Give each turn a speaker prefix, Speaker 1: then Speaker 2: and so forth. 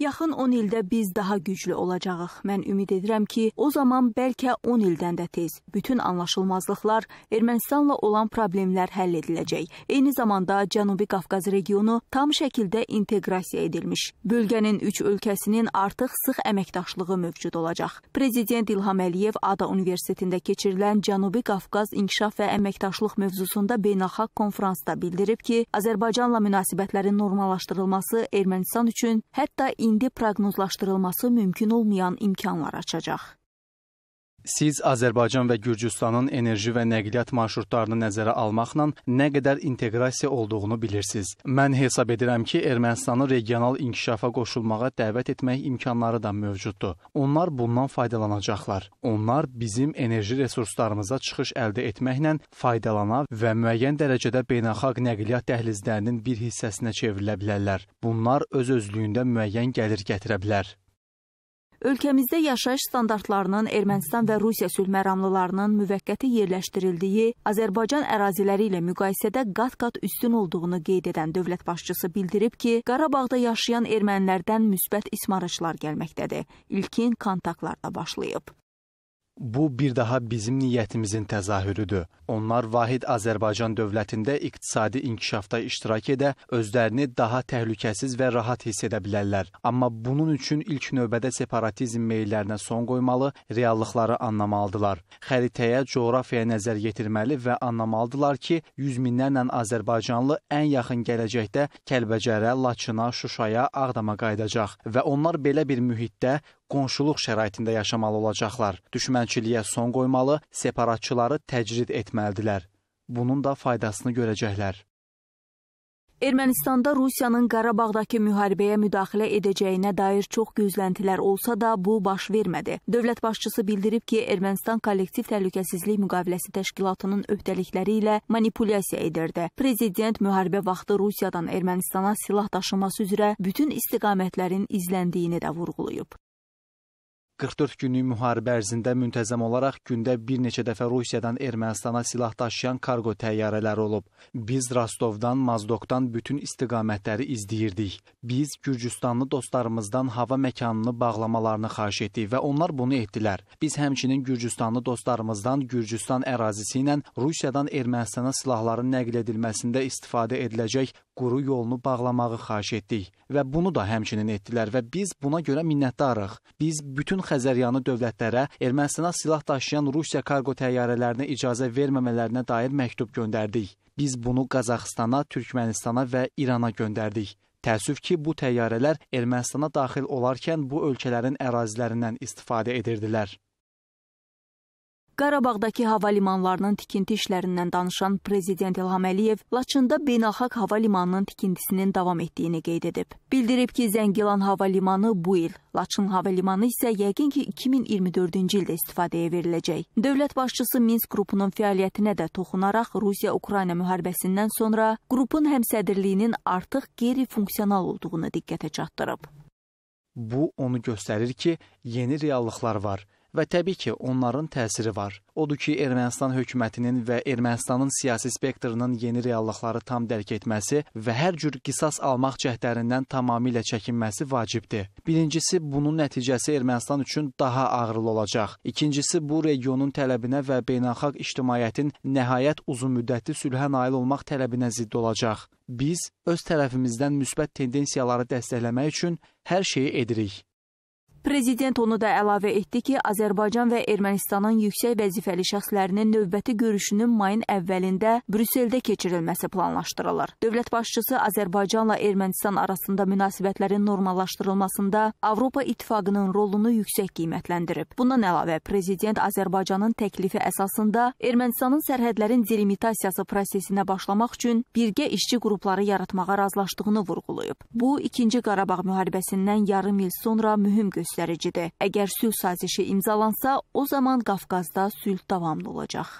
Speaker 1: Yaxın 10 ildə biz daha güclü olacağıq. Mən ümid edirəm ki, o zaman bəlkə 10 ildən də tez bütün anlaşılmazlıqlar, Ermənistanla olan problemlər həll ediləcək. Eyni zamanda Cənubi Qafqaz regionu tam şəkildə inteqrasiya edilmiş. Bölgənin 3 ölkəsinin artıq sıx əməkdaşlığı mövcud olacaq. Prezident İlham Əliyev Ada Universitetində keçirilən Cənubi Qafqaz inkişaf və əməkdaşlıq mövzusunda beynəlxalq konfransda bildirib ki, Azərbaycanla münasibətlərin normallaşdırılması Ermənistan üçün hətta indi proqnozlaşdırılması mümkün olmayan imkanlar açacaq.
Speaker 2: Siz Azərbaycan və Gürcüstanın enerji və nəqliyyat marşrutlarını nəzərə almaqla nə qədər inteqrasiya olduğunu bilirsiniz. Mən hesab edirəm ki, Ermənistanı regional inkişafa qoşulmağa dəvət etmək imkanları da mövcuddur. Onlar bundan faydalanacaqlar. Onlar bizim enerji resurslarımıza çıxış əldə etməklə faydalana və müəyyən dərəcədə beynəlxalq nəqliyyat dəhlizlərinin bir hissəsinə çevrilə bilərlər. Bunlar öz özlüyündə müəyyən gəlir gətirə bilər
Speaker 1: ölkəmizdə yaşayış standartlarının Ermənistan və Rusiya sülh məramlılarının müvəqqəti yerləşdirildiyi Azərbaycan əraziləri ilə müqayisədə qat-qat üstün olduğunu qeyd edən dövlət başçısı bildirib ki, Qarabağda yaşayan ermənilərdən müsbət ismarışlar gəlməkdədir. İlkin kontaktlarla başlayıb.
Speaker 2: Bu bir daha bizim niyyətimizin təzahürüdür. Onlar vahid Azərbaycan dövlətində iqtisadi inkişafda iştirak edə, özlərini daha təhlükəsiz və rahat hiss edə bilərlər. Amma bunun üçün ilk növbədə separatizm meyillərinə son qoymalı, reallıqları anlamalıdılar. Xəritəyə, coğrafiyaya nəzər yetirməli və anlamalıdılar ki, yüz minlərlə Azərbaycanlı ən yaxın gələcəkdə Kəlbəcərə, Laçına, Şuşaya, Ağdama qayıdacaq və onlar belə bir mühitdə qonşuluq şəraitində yaşamalı olacaqlar. Düşmənçiliyə son qoymalı, separatçıları təcrid etməlidirlər. Bunun da faydasını görəcəklər.
Speaker 1: Ermənistanda Rusiyanın Qarabağdakı müharibəyə müdaxilə edəcəyinə dair çox gözləntilər olsa da bu baş vermədi. Dövlət başçısı bildirib ki, Ermənistan kollektiv təhlükəsizlik müqaviləsi təşkilatının öhdəlikləri ilə manipulyasiya edirdi. Prezident müharibə vaxtı Rusiyadan Ermənistana silah daşıması üzrə bütün istiqamətlərin izləndiyini də vurğulayıb.
Speaker 2: 44 günlük müharibə ərzində müntəzəm olaraq gündə bir neçə dəfə Rusiyadan Ermənistana silah daşıyan kargo təyyarələri olub. Biz Rostovdan, Mazdokdan bütün istiqamətləri izləyirdik. Biz Gürcüstanlı dostlarımızdan hava məkanını bağlamalarını xahiş etdik və onlar bunu etdilər. Biz həmçinin Gürcüstanlı dostlarımızdan Gürcüstan ərazisi ilə Rusiyadan Ermənistana silahların nəql edilməsində istifadə ediləcək quru yolunu bağlamağı xahiş etdik və bunu da həmçinin etdilər və biz buna görə minnətdarıq. Biz bütün Xəzəryanı dövlətlərə Ermənistana silah daşıyan Rusiya karqo təyyarələrinə icazə verməmələrinə dair məktub göndərdik. Biz bunu Qazaxstana, Türkmənistana və İrana göndərdik. Təəssüf ki, bu təyyarələr Ermənistana daxil olarkən bu ölkələrin ərazilərindən istifadə edirdilər.
Speaker 1: Qarabağdakı hava limanlarının tikinti işlərindən danışan prezident İlham Əliyev Laçında beynəlxalq hava limanının tikintisinin davam etdiyini qeyd edib. Bildirib ki, Zəngilan hava limanı bu il, Laçın hava limanı isə yəqin ki 2024-cü ildə istifadəyə veriləcək. Dövlət başçısı Minsk qrupunun fəaliyyətinə də toxunaraq Rusiya-Ukrayna müharibəsindən sonra qrupun həmsədrliyinin artıq qeyri-funksional olduğunu diqqətə çatdırıb.
Speaker 2: Bu onu göstərir ki, yeni reallıqlar var və təbii ki, onların təsiri var. Odur ki, Ermənistan hökumətinin və Ermənistanın siyasi spektrının yeni reallıqları tam dərk etməsi və hər cür qisas almaq cəhdlərindən tamamilə çəkinməsi vacibdir. Birincisi, bunun nəticəsi Ermənistan üçün daha ağırlı olacaq. İkincisi, bu regionun tələbinə və beynəlxalq ictimaiyyətin nəhayət uzunmüddətli sülhə nail olmaq tələbinə zidd olacaq. Biz öz tərəfimizdən müsbət tendensiyaları dəstəkləmək üçün hər şeyi edirik.
Speaker 1: Prezident onu da əlavə etdi ki, Azərbaycan və Ermənistanın yüksək vəzifəli şəxslərinin növbəti görüşünün mayın əvvəlində Brüsseldə keçirilməsi planlaşdırılır. Dövlət başçısı Azərbaycanla Ermənistan arasında münasibətlərin normallaşdırılmasında Avropa İttifaqının rolunu yüksək qiymətləndirib. Bundan əlavə prezident Azərbaycanın təklifi əsasında Ermənistanın sərhədlərin delimitasiyası prosesinə başlamaq üçün birgə işçi qrupları yaratmağa razılaşdığını vurğulayıb. Bu, 2-ci Qarabağ müharibəsindən yarım il sonra mühüm göstərdi göstəricidir. Əgər sülh sazişi imzalansa, o zaman Qafqazda sülh davamlı olacaq.